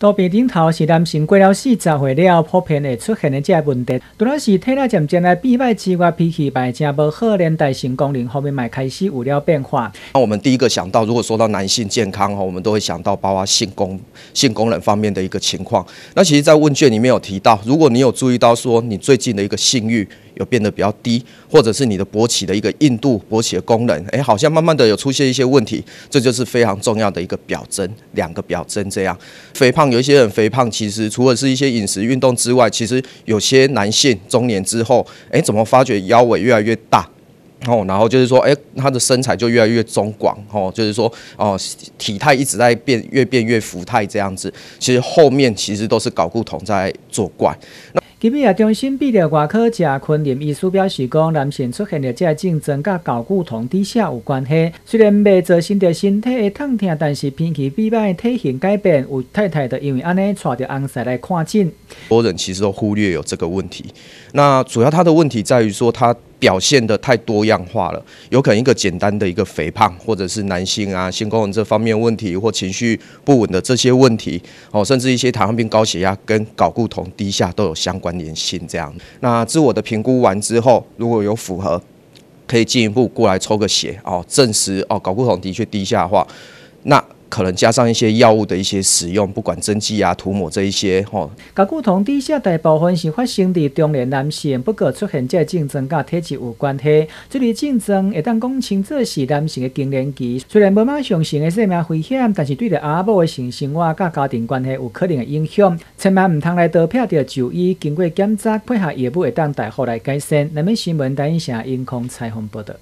多变顶头是男性过了四十岁了，普遍会出现的这个问题。当然是体力渐渐的变慢之外，脾气变正无好，连带性功能后面也开始有了变化。那我们第一个想到，如果说到男性健康哈，我们都会想到包括性功、性功能方面的一个情况。那其实，在问卷里面有提到，如果你有注意到说你最近的一个性欲有变得比较低，或者是你的勃起的一个硬度、勃起的功能，哎，好像慢慢的有出现一些问题，这就是非常重要的一个表征。两个表征这样，肥胖。有一些人肥胖，其实除了是一些饮食运动之外，其实有些男性中年之后，哎，怎么发觉腰围越来越大？哦，然后就是说，哎，他的身材就越来越中广，哦，就是说，哦，体态一直在变，越变越浮态这样子。其实后面其实都是睾固酮在作怪。吉米亚中心泌尿外科贾坤林医师表示，讲男性出现的这症状甲睾固酮低下有关系。虽然未造成他身体会疼痛，但是偏气肥胖体型改变，有太太的因为安尼，带着红色来看诊。多人其实都忽略有这个问题，那主要他的问题在于说他。表现的太多样化了，有可能一个简单的一个肥胖，或者是男性啊性功能这方面问题，或情绪不稳的这些问题，哦，甚至一些糖尿病、高血压跟睾固酮低下都有相关联性。这样，那自我的评估完之后，如果有符合，可以进一步过来抽个血哦，证实哦睾固酮的确低下的话，那。可能加上一些药物的一些使用，不管针剂啊、涂抹这一些吼。甲骨酮低下大部分是发生伫中年男性，不过出现这症状跟体质有关系。这里症状会当讲清楚是男性的更年期，虽然无马上性的说命危险，但是对着阿母的性生活跟家庭关系有可能的影响。千万毋通来逃避着就医，经过检查配合药物会当大幅来改善。南边新闻台一城英康彩虹报道。